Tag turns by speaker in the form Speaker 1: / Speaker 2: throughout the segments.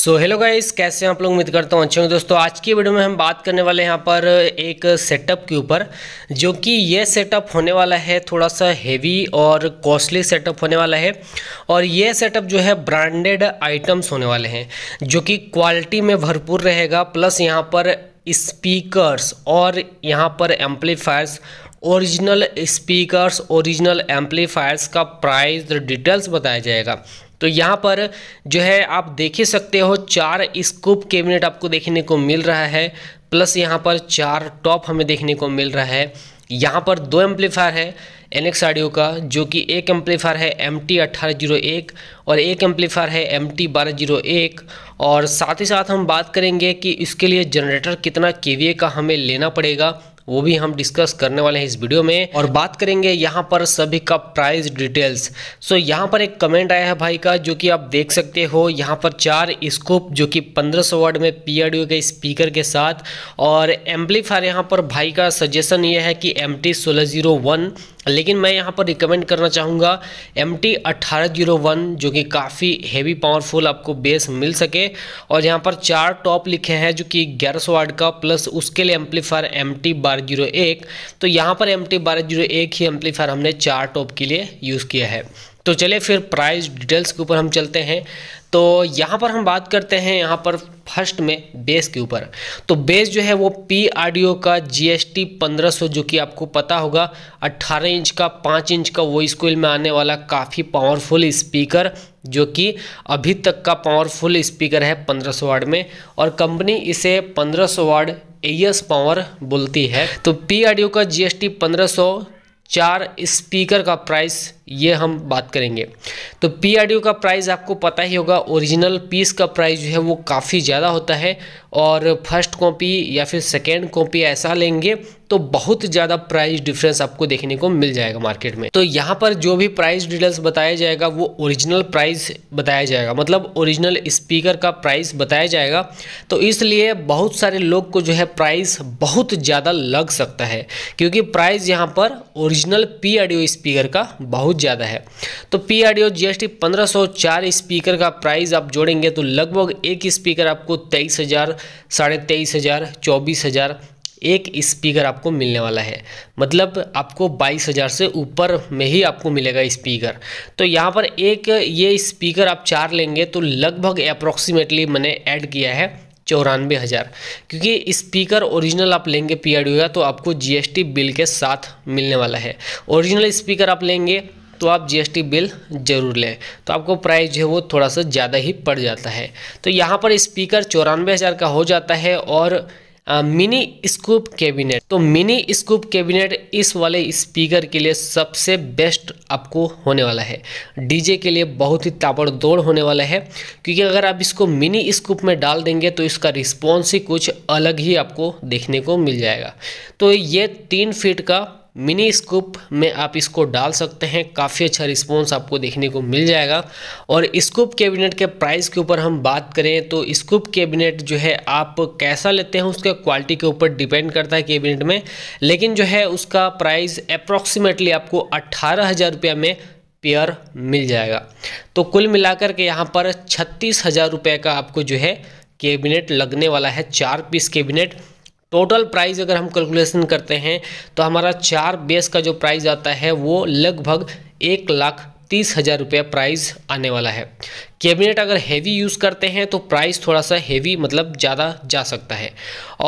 Speaker 1: so hello guys कैसे हैं आप लोग उम्मीद करता हूँ अच्छे होंगे दोस्तों आज की वीडियो में हम बात करने वाले हैं यहाँ पर एक सेटअप के ऊपर जो कि ये सेटअप होने वाला है थोड़ा सा हेवी और कॉस्टली सेटअप होने वाला है और ये सेटअप जो है ब्रांडेड आइटम्स होने वाले हैं जो कि क्वालिटी में भरपूर रहेगा प्लस यहाँ पर स्पीकर्स और यहाँ पर amplifiers original speakers original amplifiers का प्राइस डिटेल्स बताया जाएगा तो यहाँ पर जो है आप देख ही सकते हो चार स्कूप कैबिनेट आपको देखने को मिल रहा है प्लस यहाँ पर चार टॉप हमें देखने को मिल रहा है यहाँ पर दो एम्पलीफायर है एन एक्स आडियो का जो कि एक एम्पलीफायर है एम टी अट्ठारह जीरो एक और एक एम्पलीफायर है एम टी बारह जीरो एक और साथ ही साथ हम बात करेंगे कि इसके लिए जनरेटर कितना के वी ए का हमें लेना पड़ेगा वो भी हम डिस्कस करने वाले हैं इस वीडियो में और बात करेंगे यहाँ पर सभी का प्राइस डिटेल्स सो यहाँ पर एक कमेंट आया है भाई का जो कि आप देख सकते हो यहाँ पर चार स्कोप जो कि 1500 वर्ड में पी आर के स्पीकर के साथ और एम्पलीफायर यहाँ पर भाई का सजेशन ये है कि एम टी लेकिन मैं यहाँ पर रिकमेंड करना चाहूँगा एम टी अट्ठारह जीरो वन जो कि काफ़ी हैवी पावरफुल आपको बेस मिल सके और यहाँ पर चार टॉप लिखे हैं जो कि ग्यारह सौ वाट का प्लस उसके लिए एम्पलीफायर एम टी बारह जीरो एक तो यहाँ पर एम टी बारह जीरो एक ही एम्पलीफायर हमने चार टॉप के लिए यूज़ किया है तो चलिए फिर प्राइस डिटेल्स के ऊपर हम चलते हैं तो यहाँ पर हम बात करते हैं यहाँ पर फर्स्ट में बेस के ऊपर तो बेस जो है वो पी आर का जी एस टी पंद्रह सौ जो कि आपको पता होगा अट्ठारह इंच का पाँच इंच का वो स्कूल में आने वाला काफ़ी पावरफुल स्पीकर जो कि अभी तक का पावरफुल स्पीकर है 1500 वार्ड में और कंपनी इसे 1500 वार्ड एस पावर बोलती है तो पी आडियो का जीएसटी 1500 चार स्पीकर का प्राइस ये हम बात करेंगे तो पी का प्राइस आपको पता ही होगा ओरिजिनल पीस का प्राइस जो है वो काफ़ी ज़्यादा होता है और फर्स्ट कॉपी या फिर सेकेंड कॉपी ऐसा लेंगे तो बहुत ज़्यादा प्राइस डिफरेंस आपको देखने को मिल जाएगा मार्केट में तो यहाँ पर जो भी प्राइस डिटेल्स बताया जाएगा वो ओरिजिनल प्राइस बताया जाएगा मतलब ओरिजिनल स्पीकर का प्राइस बताया जाएगा तो इसलिए बहुत सारे लोग को जो है प्राइस बहुत ज़्यादा लग सकता है क्योंकि प्राइस यहाँ पर ओरिजिनल पी ऑडियो स्पीकर का बहुत ज़्यादा है तो P R D O G S T पंद्रह सौ चार स्पीकर का प्राइस आप जोड़ेंगे तो लगभग एक स्पीकर आपको तेईस हज़ार साढ़े तेईस हज़ार चौबीस हज़ार एक स्पीकर आपको मिलने वाला है मतलब आपको बाईस हज़ार से ऊपर में ही आपको मिलेगा स्पीकर तो यहाँ पर एक ये स्पीकर आप चार लेंगे तो लगभग अप्रोक्सीमेटली मैंने ऐड किया है चौरानवे हज़ार क्योंकि स्पीकर ओरिजिनल आप लेंगे पी का तो आपको जीएसटी बिल के साथ मिलने वाला है ओरिजिनल स्पीकर आप लेंगे तो आप जीएसटी बिल ज़रूर लें तो आपको प्राइस जो है वो थोड़ा सा ज़्यादा ही पड़ जाता है तो यहाँ पर स्पीकर चौरानवे हज़ार का हो जाता है और मिनी स्कूप कैबिनेट तो मिनी स्कूप कैबिनेट इस वाले स्पीकर के लिए सबसे बेस्ट आपको होने वाला है डीजे के लिए बहुत ही ताबड़तोड़ होने वाला है क्योंकि अगर आप इसको मिनी स्कूप में डाल देंगे तो इसका रिस्पॉन्स ही कुछ अलग ही आपको देखने को मिल जाएगा तो ये तीन फीट का मिनी स्कूप में आप इसको डाल सकते हैं काफ़ी अच्छा रिस्पॉन्स आपको देखने को मिल जाएगा और स्कूप कैबिनेट के प्राइस के ऊपर हम बात करें तो स्कूप कैबिनेट जो है आप कैसा लेते हैं उसके क्वालिटी के ऊपर डिपेंड करता है कैबिनेट में लेकिन जो है उसका प्राइस अप्रॉक्सीमेटली आपको अट्ठारह हज़ार रुपया में पेयर मिल जाएगा तो कुल मिलाकर के यहाँ पर छत्तीस हज़ार रुपये का आपको जो है कैबिनेट लगने वाला है चार पीस कैबिनेट टोटल प्राइस अगर हम कैलकुलेशन करते हैं तो हमारा चार बेस का जो प्राइस आता है वो लगभग एक लाख तीस हज़ार रुपये प्राइस आने वाला है कैबिनेट अगर हैवी यूज़ करते हैं तो प्राइस थोड़ा सा हैवी मतलब ज़्यादा जा सकता है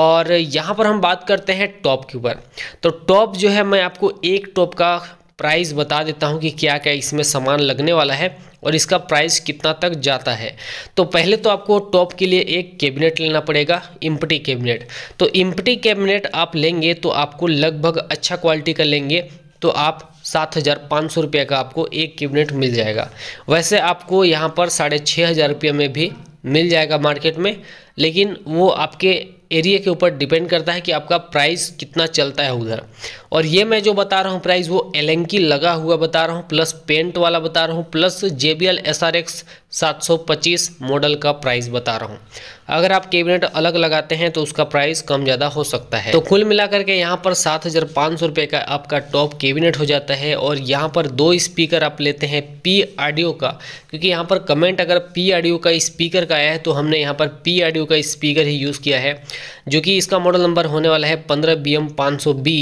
Speaker 1: और यहाँ पर हम बात करते हैं टॉप के ऊपर तो टॉप जो है मैं आपको एक टॉप का प्राइस बता देता हूँ कि क्या क्या इसमें सामान लगने वाला है और इसका प्राइस कितना तक जाता है तो पहले तो आपको टॉप के लिए एक कैबिनेट लेना पड़ेगा इम्पटी कैबिनेट तो इम्पटी कैबिनेट आप लेंगे तो आपको लगभग अच्छा क्वालिटी का लेंगे तो आप सात हज़ार पाँच सौ रुपये का आपको एक कैबिनेट मिल जाएगा वैसे आपको यहाँ पर साढ़े छः हज़ार रुपये में भी मिल जाएगा मार्केट में लेकिन वो आपके एरिया के ऊपर डिपेंड करता है कि आपका प्राइस कितना चलता है उधर और ये मैं जो बता रहा हूँ प्राइस वो एलेंकी लगा हुआ बता रहा हूँ प्लस पेंट वाला बता रहा हूँ plus J B L S R X सात सौ पच्चीस मॉडल का प्राइस बता रहा हूँ अगर आप कैबिनेट अलग लगाते हैं तो उसका प्राइस कम ज़्यादा हो सकता है तो कुल मिलाकर के यहाँ पर सात हज़ार पाँच सौ रुपये का आपका टॉप कैबिनेट हो जाता है और यहाँ पर दो स्पीकर आप लेते हैं पी आडियो का क्योंकि यहाँ पर कमेंट अगर पी आडियो का स्पीकर का आया है तो हमने यहाँ पर पी आडियो का स्पीकर ही यूज़ किया है जो कि इसका मॉडल नंबर होने वाला है पंद्रह बी एम पाँच सौ बी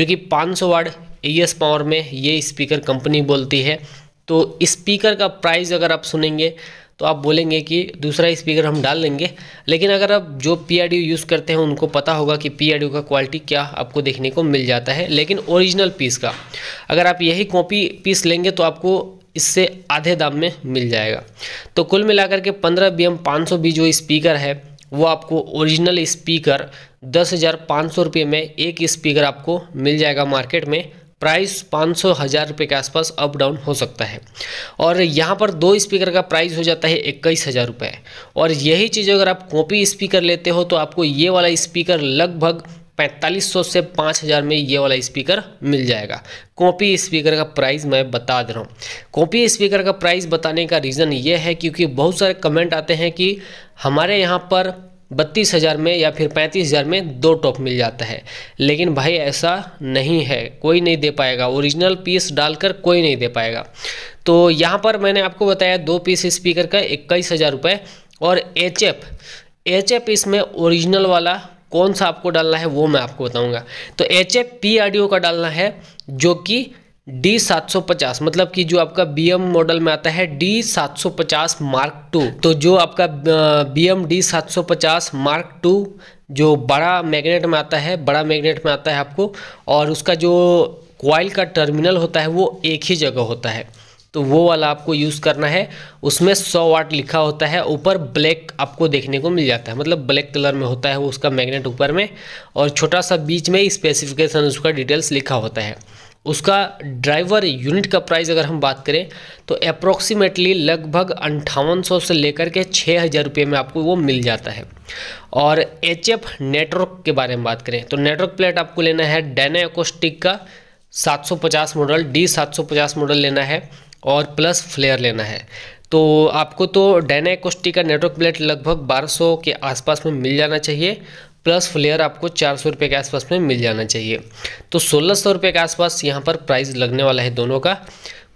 Speaker 1: जो कि पाँच सौ वार्ड ई एस पावर में ये स्पीकर कंपनी बोलती है तो स्पीकर का प्राइस अगर आप सुनेंगे तो आप बोलेंगे कि दूसरा स्पीकर हम डाल लेंगे लेकिन अगर आप जो पी यूज़ करते हैं उनको पता होगा कि पी का क्वालिटी क्या आपको देखने को मिल जाता है लेकिन ओरिजिनल पीस का अगर आप यही कॉपी पीस लेंगे तो आपको इससे आधे दाम में मिल जाएगा तो कुल मिलाकर के पंद्रह बी एम बी जो स्पीकर है वो आपको ओरिजिनल स्पीकर दस हज़ार पाँच सौ रुपये में एक स्पीकर आपको मिल जाएगा मार्केट में प्राइस पाँच सौ हज़ार रुपये के आसपास अप डाउन हो सकता है और यहाँ पर दो स्पीकर का प्राइस हो जाता है इक्कीस हज़ार रुपये और यही चीज़ अगर आप कॉपी स्पीकर लेते हो तो आपको ये वाला स्पीकर लगभग पैंतालीस सौ से पाँच हज़ार में ये वाला स्पीकर मिल जाएगा कॉपी स्पीकर का प्राइस मैं बता दे रहा हूँ कॉपी स्पीकर का प्राइस बताने का रीज़न ये है क्योंकि बहुत सारे कमेंट आते हैं कि हमारे यहाँ पर बत्तीस हज़ार में या फिर पैंतीस हज़ार में दो टॉप मिल जाता है लेकिन भाई ऐसा नहीं है कोई नहीं दे पाएगा ओरिजिनल पीस डालकर कोई नहीं दे पाएगा तो यहाँ पर मैंने आपको बताया दो पीस स्पीकर का इक्कीस हज़ार रुपये और एच एफ एच एफ इसमें ओरिजिनल वाला कौन सा आपको डालना है वो मैं आपको बताऊंगा तो H F P R D O का डालना है जो कि डी सात सौ पचास मतलब कि जो आपका बी एम मॉडल में आता है डी सात सौ पचास मार्क टू तो जो आपका बी एम डी सात सौ पचास मार्क टू जो बड़ा मैग्नेट में आता है बड़ा मैग्नेट में आता है आपको और उसका जो क्वाइल का टर्मिनल होता है वो एक ही जगह होता है तो वो वाला आपको यूज़ करना है उसमें 100 वाट लिखा होता है ऊपर ब्लैक आपको देखने को मिल जाता है मतलब ब्लैक कलर में होता है वो उसका मैग्नेट ऊपर में और छोटा सा बीच में स्पेसिफिकेशन उसका डिटेल्स लिखा होता है उसका ड्राइवर यूनिट का प्राइस अगर हम बात करें तो अप्रोक्सीमेटली लगभग अंठावन सौ से लेकर के छः हज़ार रुपये में आपको वो मिल जाता है और एच एफ नेटवर्क के बारे में बात करें तो नेटवर्क प्लेट आपको लेना है डेना एकोस्टिक का 750 मॉडल डी 750 मॉडल लेना है और प्लस फ्लेयर लेना है तो आपको तो डेना एकोस्टी का नेटवर्क प्लेट लगभग 1200 के आसपास में मिल जाना चाहिए प्लस फ्लेयर आपको चार सौ रुपये के आसपास में मिल जाना चाहिए तो सोलह सौ रुपये के आसपास यहाँ पर प्राइस लगने वाला है दोनों का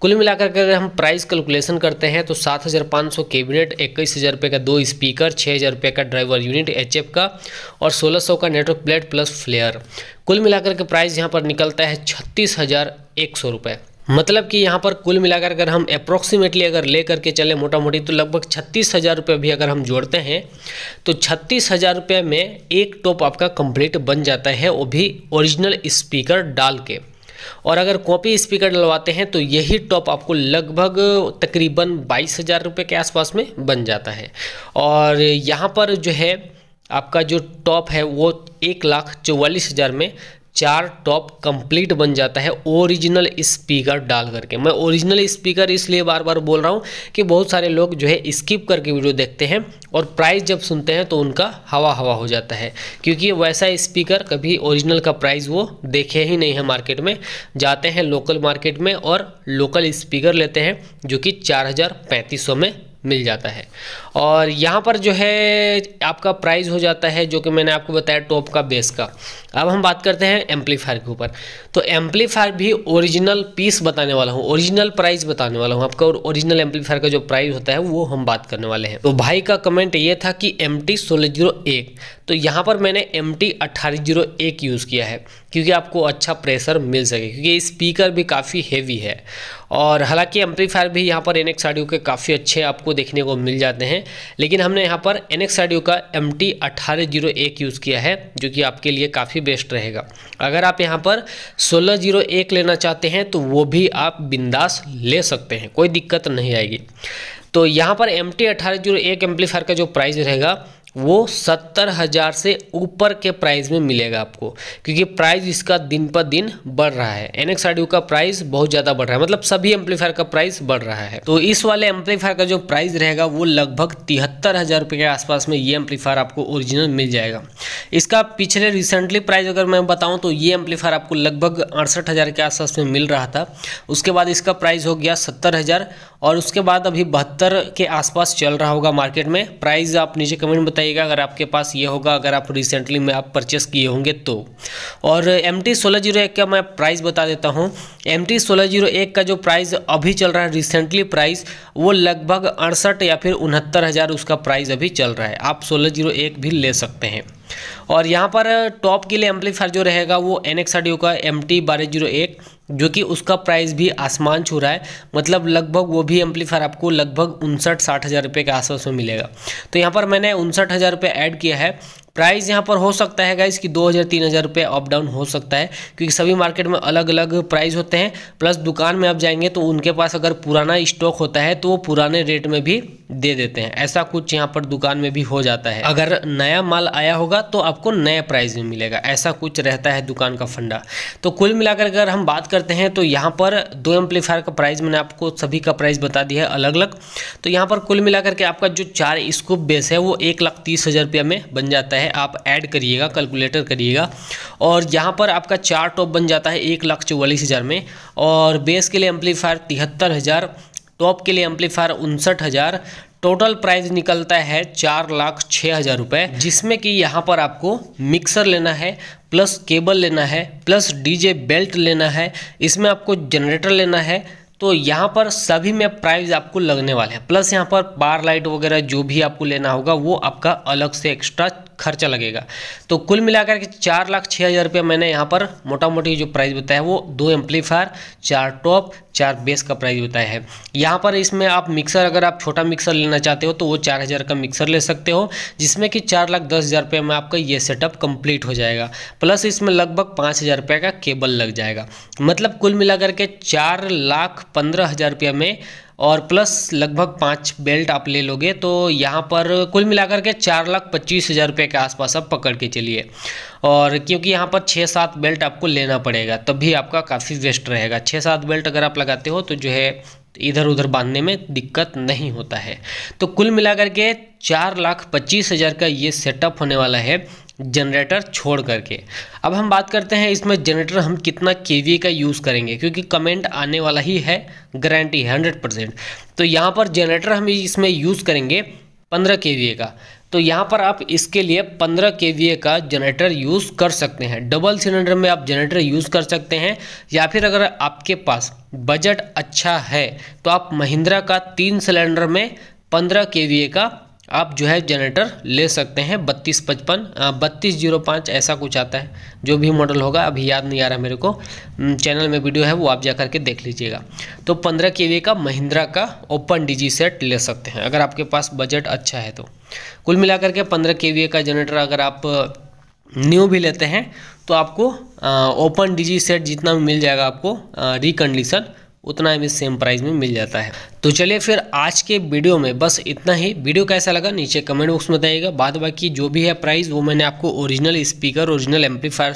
Speaker 1: कुल मिलाकर अगर हम प्राइस कैलकुलेशन करते हैं तो सात हज़ार पाँच सौ कैबिनेट इक्कीस हज़ार रुपये का दो स्पीकर छः हज़ार रुपये का ड्राइवर यूनिट एच का और सोलह सौ का नेटवर्क प्लेट प्लस फ्लेयर कुल मिलाकर के प्राइस यहाँ पर निकलता है छत्तीस हज़ार एक सौ रुपये मतलब कि यहाँ पर कुल मिलाकर अगर हम अप्रोक्सीमेटली अगर ले करके चले मोटा मोटी तो लगभग छत्तीस हज़ार रुपये भी अगर हम जोड़ते हैं तो छत्तीस हज़ार रुपये में एक टॉप आपका कंप्लीट बन जाता है वो भी ओरिजिनल स्पीकर डाल के और अगर कॉपी स्पीकर डलवाते हैं तो यही टॉप आपको लगभग तकरीबन बाईस हज़ार रुपये के आसपास में बन जाता है और यहाँ पर जो है आपका जो टॉप है वो एक लाख चौवालीस हज़ार में चार टॉप कंप्लीट बन जाता है ओरिजिनल स्पीकर डाल करके मैं ओरिजिनल स्पीकर इसलिए बार बार बोल रहा हूँ कि बहुत सारे लोग जो है स्किप करके वीडियो देखते हैं और प्राइस जब सुनते हैं तो उनका हवा हवा हो जाता है क्योंकि वैसा स्पीकर कभी ओरिजिनल का प्राइस वो देखे ही नहीं है मार्केट में जाते हैं लोकल मार्केट में और लोकल स्पीकर लेते हैं जो कि चार में मिल जाता है और यहाँ पर जो है आपका प्राइस हो जाता है जो कि मैंने आपको बताया टॉप का बेस का अब हम बात करते हैं एम्पलीफायर के ऊपर तो एम्पलीफायर भी ओरिजिनल पीस बताने वाला हूँ ओरिजिनल प्राइस बताने वाला हूँ आपका और ओरिजिनल एम्पलीफायर का जो प्राइस होता है वो हम बात करने वाले हैं तो भाई का कमेंट ये था कि एम टी तो यहाँ पर मैंने एम टी यूज़ किया है क्योंकि आपको अच्छा प्रेशर मिल सके क्योंकि स्पीकर भी काफ़ी हैवी है और हालांकि एम्पलीफायर भी यहाँ पर एन एक्स के काफ़ी अच्छे आपको देखने को मिल जाते हैं लेकिन हमने यहाँ पर एन एक्स का एम टी यूज़ किया है जो कि आपके लिए काफ़ी बेस्ट रहेगा अगर आप यहाँ पर सोलह जीरो एक लेना चाहते हैं तो वो भी आप बिंदास ले सकते हैं कोई दिक्कत नहीं आएगी तो यहाँ पर एम टी अट्ठारह जीरो एक एम्पलीफायर का जो प्राइस रहेगा वो सत्तर हज़ार से ऊपर के प्राइस में मिलेगा आपको क्योंकि प्राइस इसका दिन पर दिन बढ़ रहा है एन एक्स का प्राइस बहुत ज़्यादा बढ़ रहा है मतलब सभी एम्पलीफायर का प्राइस बढ़ रहा है तो इस वाले एम्पलीफायर का जो प्राइस रहेगा वो लगभग तिहत्तर हज़ार रुपये के आसपास में ये एम्पलीफायर आपको ओरिजिनल मिल जाएगा इसका पिछले रिसेंटली प्राइस अगर मैं बताऊँ तो ये एम्पलीफायर आपको लगभग अड़सठ के आसपास में मिल रहा था उसके बाद इसका प्राइस हो गया सत्तर और उसके बाद अभी बहत्तर के आसपास चल रहा होगा मार्केट में प्राइस आप नीचे कमेंट बताइएगा अगर आपके पास ये होगा अगर आप रिसेंटली में आप परचेस किए होंगे तो और एम टी सोलह जीरो एक का मैं प्राइस बता देता हूँ एम टी सोलह जीरो एक का जो प्राइस अभी चल रहा है रिसेंटली प्राइस वो लगभग अड़सठ या फिर उनहत्तर हज़ार उसका प्राइस अभी चल रहा है आप सोलह जीरो एक भी ले सकते हैं और यहाँ पर टॉप के लिए एम्पलीफायर जो रहेगा वो एन एक्स आडियो का एम टी बारह जीरो एक जो कि उसका प्राइस भी आसमान छू रहा है मतलब लगभग वो भी एम्पलीफायर आपको लगभग उनसठ साठ हज़ार रुपये के आसपास में मिलेगा तो यहाँ पर मैंने उनसठ हज़ार रुपये ऐड किया है प्राइस यहाँ पर हो सकता है गाइस कि दो हज़ार तीन हज़ार रुपये अप डाउन हो सकता है क्योंकि सभी मार्केट में अलग अलग प्राइस होते हैं प्लस दुकान में आप जाएंगे तो उनके पास अगर पुराना स्टॉक होता है तो वो पुराने रेट में भी दे देते हैं ऐसा कुछ यहाँ पर दुकान में भी हो जाता है अगर नया माल आया होगा तो आपको नया प्राइस में मिलेगा ऐसा कुछ रहता है दुकान का फंडा तो कुल मिलाकर अगर हम बात करते हैं तो यहाँ पर दो एम्पलीफायर का प्राइस मैंने आपको सभी का प्राइस बता दिया है अलग अलग तो यहाँ पर कुल मिलाकर के आपका जो चार स्कूप बेस है वो एक लाख तीस हज़ार रुपया में बन जाता है आप ऐड करिएगा कैलकुलेटर करिएगा और यहाँ पर आपका चार टॉप बन जाता है एक लाख चौवालीस हज़ार में और बेस के लिए एम्पलीफायर तिहत्तर हज़ार टॉप तो के लिए एम्पलीफायर उनसठ हज़ार टोटल प्राइस निकलता है चार लाख छः हज़ार रुपये जिसमें कि यहाँ पर आपको मिक्सर लेना है प्लस केबल लेना है प्लस डीजे बेल्ट लेना है इसमें आपको जनरेटर लेना है तो यहाँ पर सभी में प्राइस आपको लगने वाले हैं प्लस यहाँ पर बार लाइट वगैरह जो भी आपको लेना होगा वो आपका अलग से एक्स्ट्रा खर्चा लगेगा तो कुल मिलाकर के चार लाख छः हज़ार रुपये मैंने यहाँ पर मोटा मोटी जो प्राइस बताया है वो दो एम्पलीफायर चार टॉप चार बेस का प्राइस बताया है यहाँ पर इसमें आप मिक्सर अगर आप छोटा मिक्सर लेना चाहते हो तो वो चार हज़ार का मिक्सर ले सकते हो जिसमें कि चार लाख दस हज़ार रुपये में आपका ये सेटअप कंप्लीट हो जाएगा प्लस इसमें लगभग पाँच हज़ार रुपये का केबल लग जाएगा मतलब कुल मिलाकर के चार लाख पंद्रह हज़ार रुपये में और प्लस लगभग पाँच बेल्ट आप ले लोगे तो यहाँ पर कुल मिलाकर के चार लाख पच्चीस हज़ार रुपये के आसपास आप पकड़ के चलिए और क्योंकि यहाँ पर छः सात बेल्ट आपको लेना पड़ेगा तब भी आपका काफ़ी वेस्ट रहेगा छः सात बेल्ट अगर आप लगाते हो तो जो है इधर उधर बांधने में दिक्कत नहीं होता है तो कुल मिलाकर के चार लाख पच्चीस हज़ार का ये सेटअप होने वाला है जनरेटर छोड़ करके अब हम बात करते हैं इसमें जनरेटर हम कितना के का यूज़ करेंगे क्योंकि कमेंट आने वाला ही है गारंटी हंड्रेड परसेंट तो यहाँ पर जनरेटर हम इसमें यूज़ करेंगे पंद्रह के का तो यहाँ पर आप इसके लिए पंद्रह के का जनरेटर यूज़ कर सकते हैं डबल सिलेंडर में आप जनरेटर यूज़ कर सकते हैं या फिर अगर आपके पास बजट अच्छा है तो आप महिंद्रा का तीन सिलेंडर में पंद्रह के का आप जो है जनरेटर ले सकते हैं बत्तीस पचपन बत्तीस जीरो पाँच ऐसा कुछ आता है जो भी मॉडल होगा अभी याद नहीं आ रहा मेरे को चैनल में वीडियो है वो आप जा करके देख लीजिएगा तो पंद्रह के का महिंद्रा का ओपन डीजी सेट ले सकते हैं अगर आपके पास बजट अच्छा है तो कुल मिलाकर के पंद्रह के का जनरेटर अगर आप न्यू भी लेते हैं तो आपको ओपन डी सेट जितना भी मिल जाएगा आपको रिकंडीशन उतना हमें सेम प्राइस में मिल जाता है तो चलिए फिर आज के वीडियो में बस इतना ही वीडियो कैसा लगा नीचे कमेंट बॉक्स में बताइएगा बाद बाकी जो भी है प्राइस वो मैंने आपको original speaker original amplifier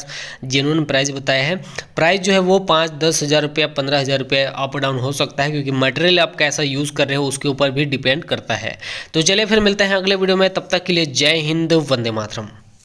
Speaker 1: genuine price बताया है प्राइस जो है वो पाँच दस हज़ार रुपया पंद्रह हज़ार रुपया अप डाउन हो सकता है क्योंकि मटेरियल आप कैसा यूज़ कर रहे हो उसके ऊपर भी डिपेंड करता है तो चलिए फिर मिलते हैं अगले वीडियो में तब तक के लिए जय हिंद वंदे मातरम